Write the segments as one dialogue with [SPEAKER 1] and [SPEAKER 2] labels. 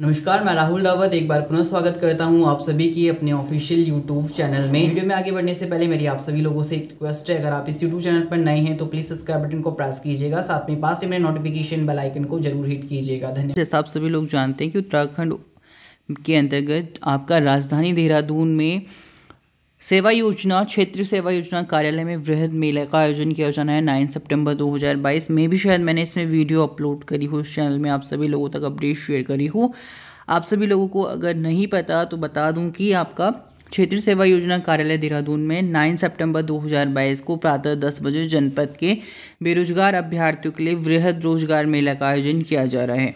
[SPEAKER 1] नमस्कार मैं राहुल रावत एक बार पुनः स्वागत करता हूं आप सभी की अपने ऑफिशियल यूट्यूब चैनल में वीडियो में आगे बढ़ने से पहले मेरी आप सभी लोगों से एक रिक्वेस्ट है अगर आप इस यूट्यूब चैनल पर नए हैं तो प्लीज़ सब्सक्राइब बटन को प्रेस कीजिएगा साथ में पास से मेरे नोटिफिकेशन बेल आइकन को जरूर हिट कीजिएगा धन्यवाद जैसा आप सभी लोग जानते हैं कि उत्तराखंड के अंतर्गत आपका राजधानी देहरादून में सेवा योजना क्षेत्रीय सेवा योजना कार्यालय में वृहद मेले का आयोजन किया जाना है नाइन सितंबर 2022 में भी शायद मैंने इसमें वीडियो अपलोड करी हो इस चैनल में आप सभी लोगों तक अपडेट शेयर करी हो आप सभी लोगों को अगर नहीं पता तो बता दूं कि आपका क्षेत्रीय सेवा योजना कार्यालय देहरादून में 9 सितंबर 2022 को प्रातः 10 बजे जनपद के बेरोजगार अभ्यर्थियों के लिए वृहद रोजगार मेला का आयोजन किया जा रहा है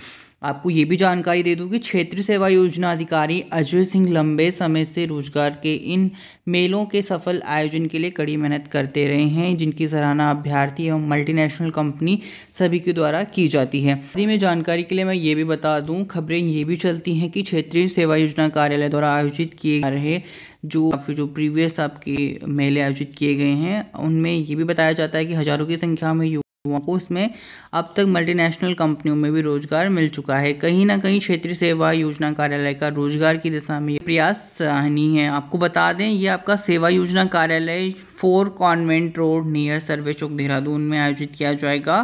[SPEAKER 1] आपको ये भी जानकारी दे दूँ कि क्षेत्रीय सेवा योजना अधिकारी अजय सिंह लंबे समय से रोजगार के इन मेलों के सफल आयोजन के लिए कड़ी मेहनत करते रहे हैं जिनकी सराहना अभ्यर्थी एवं मल्टीनेशनल कंपनी सभी के द्वारा की जाती है यदि में जानकारी के लिए मैं ये भी बता दूँ खबरें ये भी चलती हैं कि क्षेत्रीय सेवा योजना कार्यालय द्वारा आयोजित किए जा रहे जो जो प्रीवियस आपके मेले आयोजित किए गए हैं उनमें ये भी बताया जाता है कि हज़ारों की संख्या में युवाओं को इसमें अब तक मल्टीनेशनल कंपनियों में भी रोजगार मिल चुका है कहीं ना कहीं क्षेत्रीय सेवा योजना कार्यालय का रोजगार की दिशा में प्रयास सराहनीय है आपको बता दें ये आपका सेवा योजना कार्यालय four convent road near survey chowk Dehradun में आयोजित किया जाएगा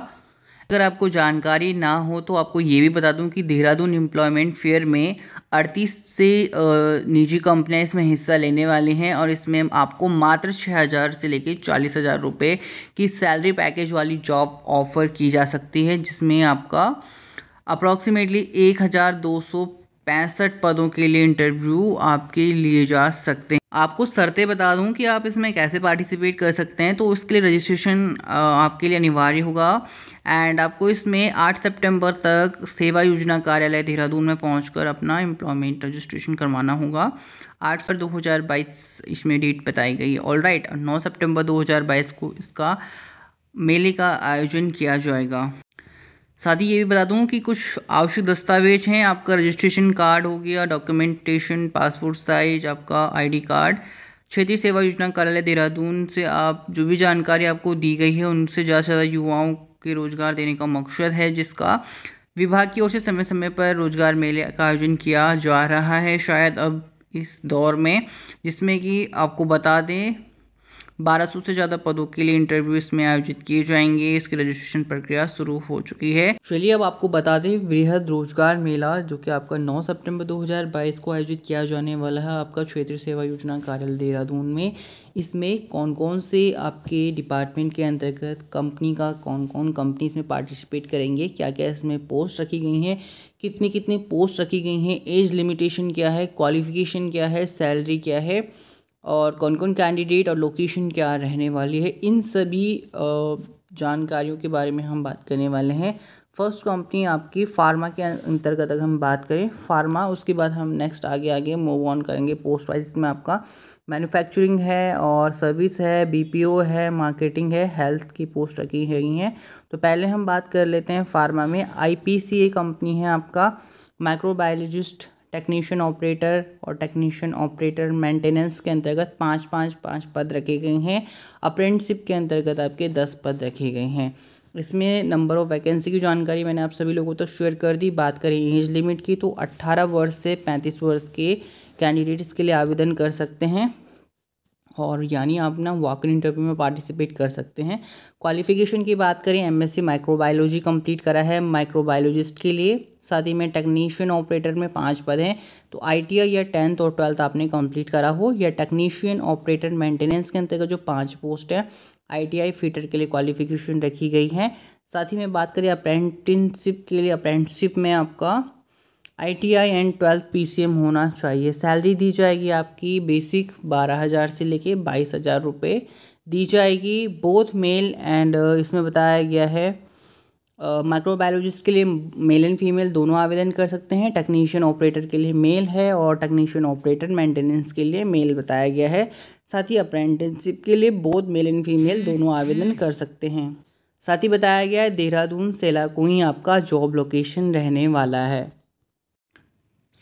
[SPEAKER 1] अगर आपको जानकारी ना हो तो आपको ये भी बता दूं कि देहरादून एम्प्लॉयमेंट फेयर में 38 से निजी कंपनियां इसमें हिस्सा लेने वाली हैं और इसमें आपको मात्र 6000 से लेकर चालीस हज़ार रुपये की सैलरी पैकेज वाली जॉब ऑफर की जा सकती है जिसमें आपका अप्रॉक्सीमेटली एक हज़ार दो सौ पैंसठ पदों के लिए इंटरव्यू आपके लिए जा सकते हैं आपको शर्तें बता दूं कि आप इसमें कैसे पार्टिसिपेट कर सकते हैं तो उसके लिए रजिस्ट्रेशन आपके लिए अनिवार्य होगा एंड आपको इसमें 8 सितंबर तक सेवा योजना कार्यालय देहरादून में पहुंचकर अपना एम्प्लॉयमेंट रजिस्ट्रेशन करवाना होगा आठ सर दो हज़ार बाईस इसमें डेट बताई गई है ऑल राइट नौ सेप्टेम्बर दो हज़ार बाईस को इसका मेले का आयोजन किया जाएगा साथ ही ये भी बता दूँ कि कुछ आवश्यक दस्तावेज हैं आपका रजिस्ट्रेशन कार्ड हो गया डॉक्यूमेंटेशन पासपोर्ट साइज आपका आईडी कार्ड क्षेत्रीय सेवा योजना कार्यालय देहरादून से आप जो भी जानकारी आपको दी गई है उनसे ज़्यादा से ज़्यादा युवाओं के रोज़गार देने का मकसद है जिसका विभाग की ओर से समय समय पर रोज़गार मेले का आयोजन किया जा रहा है शायद अब इस दौर में जिसमें कि आपको बता दें 1200 से ज़्यादा पदों के लिए इंटरव्यू इसमें आयोजित किए जाएंगे इसकी रजिस्ट्रेशन प्रक्रिया शुरू हो चुकी है चलिए अब आपको बता दें वृहद रोजगार मेला जो कि आपका 9 सितंबर 2022 को आयोजित किया जाने वाला है आपका क्षेत्रीय सेवा योजना कार्यालय देहरादून में इसमें कौन कौन से आपके डिपार्टमेंट के अंतर्गत कंपनी का कौन कौन कंपनी इसमें पार्टिसिपेट करेंगे क्या क्या इसमें पोस्ट रखी गई हैं कितनी कितनी पोस्ट रखी गई हैं एज लिमिटेशन क्या है क्वालिफिकेशन क्या है सैलरी क्या है और कौन कौन कैंडिडेट और लोकेशन क्या रहने वाली है इन सभी जानकारियों के बारे में हम बात करने वाले हैं फर्स्ट कंपनी आपकी फार्मा के अंतर्गत अगर हम बात करें फार्मा उसके बाद हम नेक्स्ट आगे आगे मूव ऑन करेंगे पोस्ट वाइज में आपका मैन्युफैक्चरिंग है और सर्विस है बीपीओ है मार्केटिंग है हेल्थ की पोस्ट रखी गई हैं तो पहले हम बात कर लेते हैं फार्मा में आईपीसीए कंपनी है आपका माइक्रोबायोलॉजिस्ट टेक्नीशियन ऑपरेटर और टेक्नीशियन ऑपरेटर मेंटेनेंस के अंतर्गत पाँच पाँच पाँच पद रखे गए हैं अप्रेंटिसिप के अंतर्गत आपके दस पद रखे गए हैं इसमें नंबर ऑफ वैकेंसी की जानकारी मैंने आप सभी लोगों तक तो शेयर कर दी बात करें एज लिमिट की तो अट्ठारह वर्ष से पैंतीस वर्ष के कैंडिडेट्स के लिए आवेदन कर सकते हैं और यानी आप ना वॉक इन इंटरव्यू में पार्टिसिपेट कर सकते हैं क्वालिफिकेशन की बात करें एमएससी माइक्रोबायोलॉजी कंप्लीट करा है माइक्रोबायोलॉजिस्ट के लिए साथ ही में टेक्नीशियन ऑपरेटर में पांच पद हैं तो आईटीआई या टेंथ और ट्वेल्थ आपने कंप्लीट करा हो या टेक्नीशियन ऑपरेटर मेंटेनेंस के अंतर्गत जो पाँच पोस्ट है आई फीटर के लिए क्वालिफिकेशन रखी गई है साथ ही में बात करें अप्रेंटिनशिप के लिए अप्रेंटिसिप में आपका आईटीआई एंड ट्वेल्थ पीसीएम होना चाहिए सैलरी दी जाएगी आपकी बेसिक बारह हज़ार से लेके बाईस हज़ार रुपये दी जाएगी बोथ मेल एंड इसमें बताया गया है माइक्रोबायोलॉजिस्ट के लिए मेल एंड फीमेल दोनों आवेदन कर सकते हैं टेक्नीशियन ऑपरेटर के लिए मेल है और टेक्नीशियन ऑपरेटर मेंटेनेंस के लिए मेल बताया गया है साथ ही अप्रेंटिसिप के लिए बोथ मेल एंड फीमेल दोनों आवेदन कर सकते हैं साथ ही बताया गया है देहरादून सेलाकुई आपका जॉब लोकेशन रहने वाला है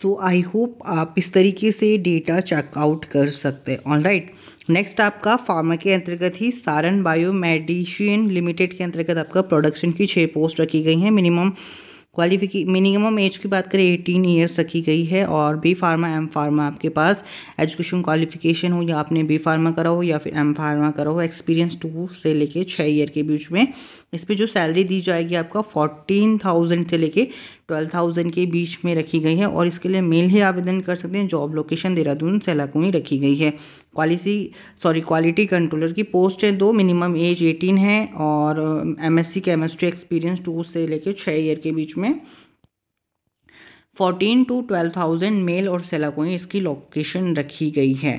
[SPEAKER 1] सो आई होप आप इस तरीके से डेटा चेकआउट कर सकते हैं ऑल राइट नेक्स्ट आपका फार्मा के अंतर्गत ही सारन बायो मेडिशियन लिमिटेड के अंतर्गत आपका प्रोडक्शन की छः पोस्ट रखी गई हैं मिनिमम क्वालिफिके मिनिमम एज की बात करें एटीन ईयर्स रखी गई है और बी फार्मा एम फार्मा आपके पास एजुकेशन क्वालिफिकेशन हो या आपने बी फार्मा करा हो या फिर एम फार्मा करा हो एक्सपीरियंस टू से लेके छः ईयर के बीच में इस पर जो सैलरी दी जाएगी आपका फोर्टीन थाउजेंड से लेके ट्वेल्व थाउजेंड के बीच में रखी गई है और इसके लिए मेल ही आवेदन कर सकते हैं जॉब लोकेशन देहरादून सेलाकुई रखी गई है पॉलिसी सॉरी क्वालिटी कंट्रोलर की पोस्ट है दो मिनिमम एज एटीन है और एमएससी केमिस्ट्री एक्सपीरियंस टू से लेके छः ईयर के बीच में fourteen to twelve thousand male और सेलाकोई इसकी लोकेशन रखी गई है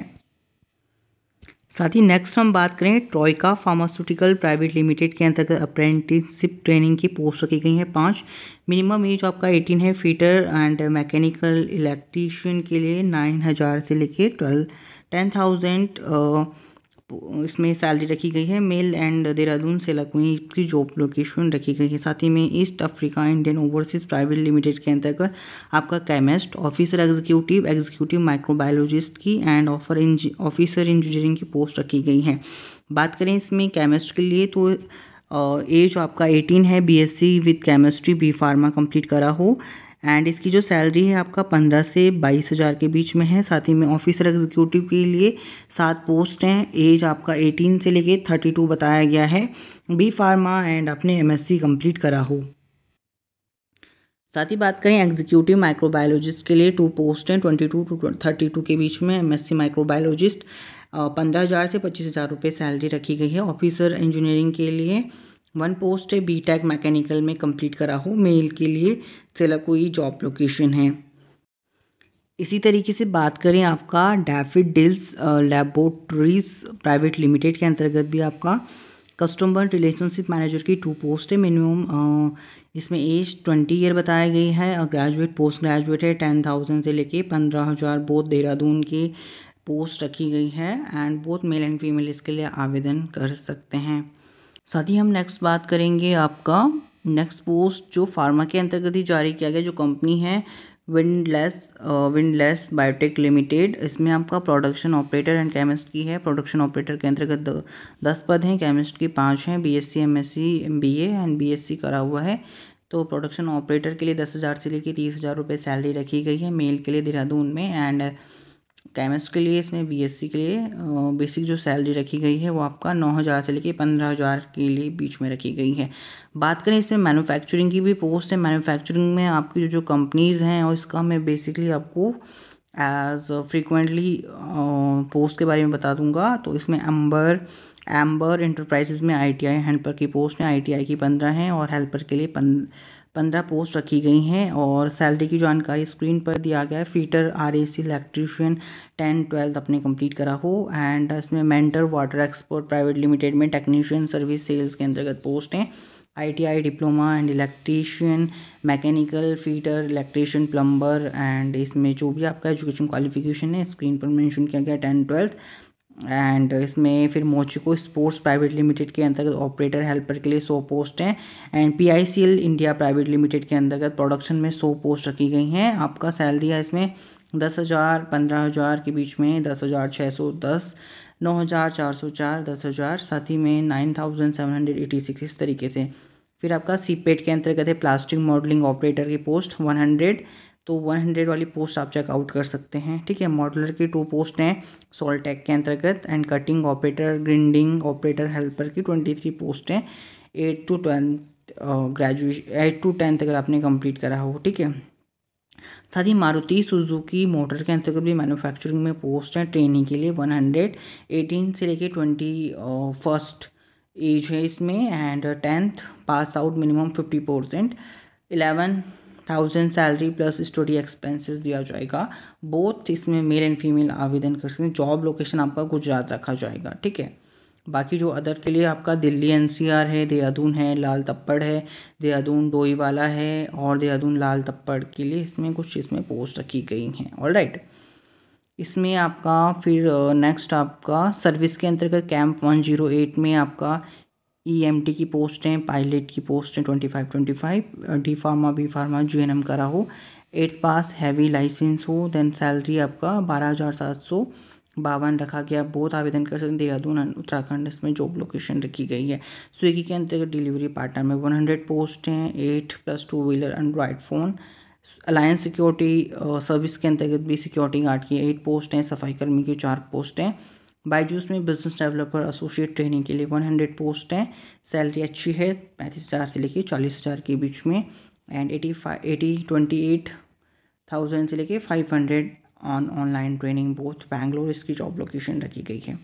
[SPEAKER 1] साथ ही नेक्स्ट हम बात करें ट्रॉयका फार्मास्यूटिकल प्राइवेट लिमिटेड के अंतर्गत अप्रेंटिसशिप ट्रेनिंग की पोस्ट रखी गई है पाँच मिनिमम एज आपका एटीन है फीटर एंड मैकेनिकल इलेक्ट्रीशियन के लिए नाइन हज़ार से लेके ट्वेल्व टेन थाउजेंड uh, इसमें सैलरी रखी गई है मेल एंड देहरादून से लखनऊ की जॉब लोकेशन रखी गई है साथ ही में East Africa Indian overseas private limited के अंतर्गत आपका chemist officer executive executive microbiologist की एंड ऑफर ऑफिसर इंजीनियरिंग की पोस्ट रखी गई है बात करें इसमें केमिस्ट के लिए तो एज uh, आपका एटीन है B S C with chemistry B pharma complete करा हो एंड इसकी जो सैलरी है आपका पंद्रह से बाईस हज़ार के बीच में है साथ ही में ऑफिसर एग्जीक्यूटिव के लिए सात पोस्ट हैं एज आपका एटीन से लेके थर्टी टू बताया गया है बी फार्मा एंड आपने एमएससी कंप्लीट करा हो साथ ही बात करें एग्जीक्यूटिव माइक्रोबायोलॉजिस्ट के लिए टू पोस्ट हैं twenty two to thirty two के बीच में एमएससी माइक्रोबायोलॉजिस्ट पंद्रह हज़ार से पच्चीस हज़ार रुपये सैलरी रखी गई है ऑफिसर इंजीनियरिंग के लिए वन पोस्ट है बी टेक मैकेनिकल में कंप्लीट करा हो मेल के लिए चला कोई जॉब लोकेशन है इसी तरीके से बात करें आपका Daffodils laboratories private limited के अंतर्गत भी आपका कस्टमर रिलेशनशिप मैनेजर की टू पोस्ट है मिनिमम इसमें एज ट्वेंटी ईयर बताई गई है और ग्रेजुएट पोस्ट ग्रेजुएट है टेन थाउजेंड से लेके पंद्रह हज़ार बहुत देहरादून के पोस्ट रखी गई है एंड बहुत मेल एंड फीमेल इसके लिए आवेदन कर सकते हैं साथ ही हम नेक्स्ट बात करेंगे आपका नेक्स्ट पोस्ट जो फार्मा के अंतर्गत ही जारी किया गया जो कंपनी है विंडलेस विंडलेस बायोटेक लिमिटेड इसमें आपका प्रोडक्शन ऑपरेटर एंड केमिस्ट की है प्रोडक्शन ऑपरेटर के अंतर्गत दस पद हैं केमिस्ट की पाँच हैं BSc MSc MBA and BSc करा हुआ है तो प्रोडक्शन ऑपरेटर के लिए दस हज़ार से लेकर तीस हज़ार रुपये सैलरी रखी गई है मेल के लिए देहरादून में एंड केमिस्ट के लिए इसमें बीएससी के लिए बेसिक जो सैलरी रखी गई है वो आपका नौ हज़ार से लेके पंद्रह हज़ार के लिए बीच में रखी गई है बात करें इसमें मैन्युफैक्चरिंग की भी पोस्ट है मैन्युफैक्चरिंग में आपकी जो जो कंपनीज़ हैं और इसका मैं बेसिकली आपको एज फ्रीक्वेंटली पोस्ट के बारे में बता दूंगा तो इसमें एम्बर एम्बर इंटरप्राइजेज में आई टी आई हैंडपर की पोस्ट में आई टी आई की पंद्रह हैं और हेल्पर के लिए पन पंद्रह पोस्ट रखी गई हैं और सैलरी की जानकारी स्क्रीन पर दिया गया है fitter R C electrician ten twelfth अपने कंप्लीट करा हो एंड इसमें mentor water expert private limited में टेक्नीशियन सर्विस सेल्स के अंतर्गत पोस्ट हैं ITI diploma and electrician mechanical fitter electrician plumber and इसमें जो भी आपका एजुकेशन क्वालिफिकेशन है स्क्रीन पर मैंशन किया गया टेन ट्वेल्थ एंड इसमें फिर मोचिको स्पोर्ट्स प्राइवेट लिमिटेड के अंतर्गत ऑपरेटर हेल्पर के लिए सौ पोस्ट हैं and PICL India private limited के अंतर्गत प्रोडक्शन में सौ पोस्ट रखी गई हैं आपका सैलरी है इसमें दस हज़ार पंद्रह हज़ार के बीच में दस हज़ार छः सौ दस नौ हज़ार चार सौ चार दस हज़ार साथ ही में nine thousand seven hundred eighty six इस तरीके से फिर आपका सीपेट के अंतर्गत है प्लास्टिक मॉडलिंग ऑपरेटर की पोस्ट वन हंड्रेड तो 100 वाली पोस्ट आप चेकआउट कर सकते हैं ठीक है मॉडलर की टू पोस्ट हैं सॉल्टेक के अंतर्गत and cutting operator grinding operator helper की ट्वेंटी थ्री पोस्ट हैं eight to twelfth graduation eight to tenth अगर आपने कंप्लीट करा हो ठीक है साथ ही मारुति सुजुकी मोटर के अंतर्गत भी मैन्युफैक्चरिंग में पोस्ट हैं ट्रेनिंग के लिए वन हंड्रेड एटीन से लेके ट्वेंटी फर्स्ट एज है इसमें and tenth pass out minimum fifty percent eleven thousand salary plus study expenses दिया जाएगा बोथ इसमें मेल एंड फीमेल आवेदन कर सकते हैं जॉब लोकेशन आपका गुजरात रखा जाएगा ठीक है बाकी जो अदर के लिए आपका दिल्ली एनसीआर है देहरादून है लाल तप्पड़ है देहरादून डोईवाला है और देहरादून लाल तप्पड़ के लिए इसमें कुछ इसमें पोस्ट रखी गई हैं ऑल राइट इसमें आपका फिर नेक्स्ट uh, आपका सर्विस के अंतर्गत कैंप वन जीरो एट में आपका ईएमटी e की पोस्ट हैं पायलट की पोस्ट हैं twenty five twenty five D pharma B pharma G N M करा हो एट्थ पास हैवी लाइसेंस हो देन सैलरी आपका बारह हज़ार सात सौ बावन रखा गया बहुत आवेदन कर सकते हैं देहरादून उत्तराखंड इसमें जॉब लोकेशन रखी गई है स्विगी के अंतर्गत डिलीवरी पार्टनर में वन हंड्रेड पोस्ट हैं eight plus two wheeler android phone alliance security service के अंतर्गत भी सिक्योरिटी गार्ड की एट पोस्ट हैं सफाई कर्मी की चार पोस्ट हैं बाईजूस में बिजनेस डेवलपर एसोसिएट ट्रेनिंग के लिए 100 पोस्ट हैं सैलरी अच्छी है पैंतीस हज़ार से लेके चालीस हज़ार के बीच में and eighty five eighty twenty eight thousand से लेके five hundred on online training both Bangalore इसकी जॉब लोकेशन रखी गई है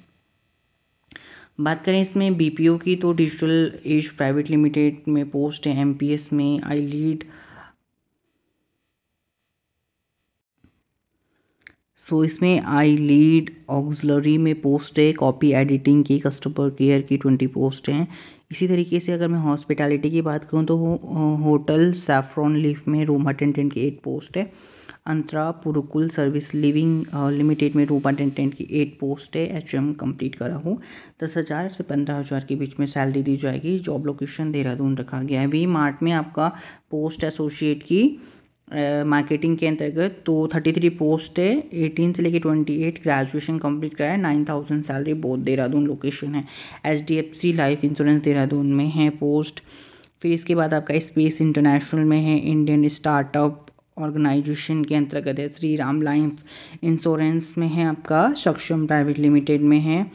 [SPEAKER 1] बात करें इसमें बी की तो डिजिटल एज प्राइवेट लिमिटेड में पोस्ट है एम में आई लीड सो so, इसमें आई लीड ऑक्सलरी में पोस्ट है कॉपी एडिटिंग की कस्टमर केयर की ट्वेंटी पोस्ट हैं इसी तरीके से अगर मैं हॉस्पिटैलिटी की बात करूँ तो हो, होटल सैफ्रॉन लीफ में रूम अटेंडेंट की एट पोस्ट है Antara Purukul service living limited में रूम अटेंडेंट की एट पोस्ट है एच एम कम्प्लीट करा हूँ दस हज़ार से पंद्रह हज़ार के बीच में सैलरी दी जाएगी जॉब लोकेशन देहरादून रखा गया है वी मार्ट में आपका पोस्ट एसोसिएट की मार्केटिंग के अंतर्गत तो थर्टी थ्री पोस्ट है एटीन से लेके ट्वेंटी एट ग्रेजुएशन कम्प्लीट कराया nine thousand salary both Dehradun location है H D F C life insurance Dehradun में है पोस्ट फिर इसके बाद आपका स्पेस इंटरनेशनल में है इंडियन स्टार्टअप ऑर्गेनाइजेशन के अंतर्गत है श्री राम लाइफ इंश्योरेंस में है आपका सक्षम प्राइवेट लिमिटेड में है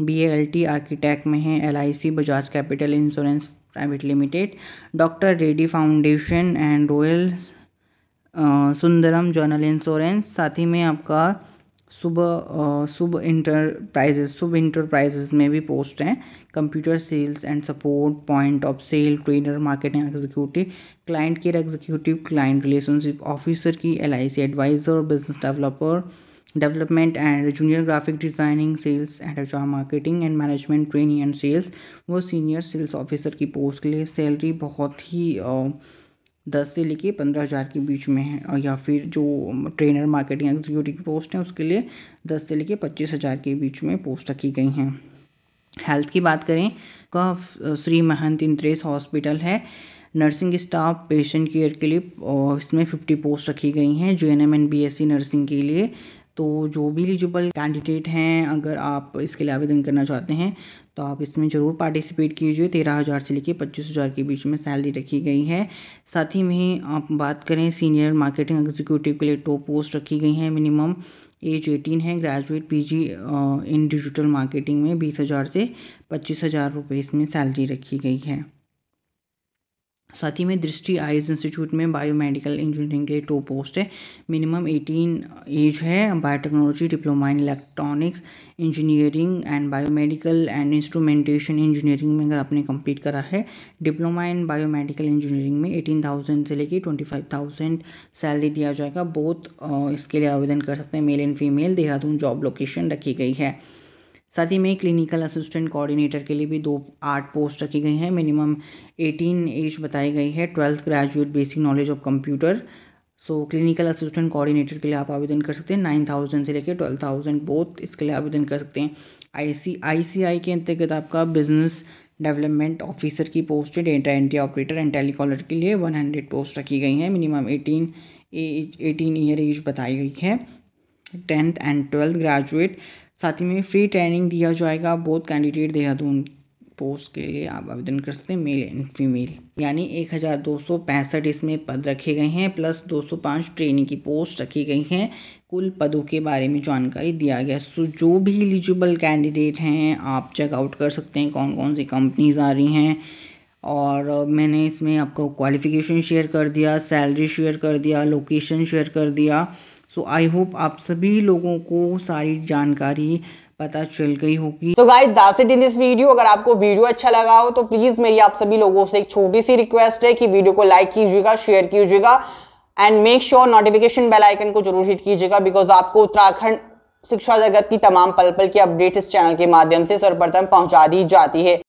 [SPEAKER 1] बी एल टी आर्किटेक्ट में है L I C Bajaj capital insurance private limited doctor Reddy foundation and royal Sundaram general insurance साथ ही में आपका शुभ शुभ इंटरप्राइजेस शुभ इंटरप्राइजेस में भी पोस्ट हैं computer sales and support point of sale trainer marketing executive client care executive client relationship officer की L advisor business developer development and junior graphic designing sales and H marketing and management training and sales वो senior sales officer की post के लिए salary बहुत ही uh, दस से लेके पंद्रह हज़ार के बीच में है या फिर जो ट्रेनर मार्केटिंग एग्जीक्यूटिव की पोस्ट है उसके लिए दस से लेके पच्चीस हज़ार के बीच में पोस्ट रखी गई हैं हेल्थ की बात करें का श्री महंत इंद्रेस हॉस्पिटल है नर्सिंग स्टाफ पेशेंट केयर के लिए और इसमें फिफ्टी पोस्ट रखी गई हैं जो N M N B S C nursing के लिए तो जो भी एलिजिबल कैंडिडेट हैं अगर आप इसके लिए आवेदन करना चाहते हैं तो आप इसमें ज़रूर पार्टिसिपेट कीजिए तेरह हज़ार से लेकर पच्चीस हज़ार के बीच में सैलरी रखी गई है साथ ही में आप बात करें सीनियर मार्केटिंग एग्जीक्यूटिव के लिए टॉप पोस्ट रखी गई हैं मिनिमम एज एटीन है graduate PG in digital marketing में बीस हज़ार से पच्चीस हज़ार रुपये इसमें सैलरी रखी गई है साथ ही में दृष्टि आयुष इंस्टीट्यूट में बायोमेडिकल इंजीनियरिंग के लिए टॉप पोस्ट है मिनिमम एटीन एज है biotechnology diploma in electronics engineering and biomedical and instrumentation engineering में अगर आपने कंप्लीट करा है डिप्लोमा इन बायोमेडिकल इंजीनियरिंग में एटीन थाउजेंड से लेके ट्वेंटी फाइव थाउजेंड सैलरी दिया जाएगा बहुत इसके लिए आवेदन कर सकते हैं male and female Dehradun job location रखी गई है साथ ही में क्लिनिकल असिस्टेंट कोऑर्डिनेटर के लिए भी दो आठ पोस्ट रखी गई हैं मिनिमम एटीन एज बताई गई है twelfth graduate basic knowledge of computer so clinical assistant coordinator के लिए आप आवेदन कर सकते हैं नाइन थाउजेंड से लेकर ट्वेल्व थाउजेंड बोथ इसके लिए आवेदन कर सकते हैं आई सी के अंतर्गत आपका बिजनेस डेवलपमेंट ऑफिसर की post data entry operator and telecaller के लिए वन हंड्रेड पोस्ट रखी गई हैं minimum eighteen age eighteen year age बताई गई है टेंथ एंड ट्वेल्थ ग्रेजुएट साथ ही में फ्री ट्रेनिंग दिया जाएगा बोथ कैंडिडेट देहरादून पोस्ट के लिए आप आवेदन कर सकते हैं मेल एंड फीमेल यानी एक हज़ार दो सौ पैंसठ इसमें पद रखे गए हैं प्लस दो सौ पाँच ट्रेनिंग की पोस्ट रखी गई हैं कुल पदों के बारे में जानकारी दिया गया सो जो भी एलिजिबल कैंडिडेट हैं आप चेकआउट कर सकते हैं कौन कौन सी कंपनीज आ रही हैं और मैंने इसमें आपको क्वालिफिकेशन शेयर कर दिया सैलरी शेयर कर दिया लोकेशन शेयर कर दिया सो आई होप आप सभी लोगों को सारी जानकारी पता चल गई होगी तो guys that's it in this video अगर आपको वीडियो अच्छा लगा हो तो प्लीज़ मेरी आप सभी लोगों से एक छोटी सी रिक्वेस्ट है कि वीडियो को लाइक कीजिएगा शेयर कीजिएगा and make sure notification bell icon को जरूर हिट कीजिएगा बिकॉज आपको उत्तराखंड शिक्षा जगत की तमाम पल पल की अपडेट इस चैनल के माध्यम से सर्वप्रथम पहुंचा दी जाती है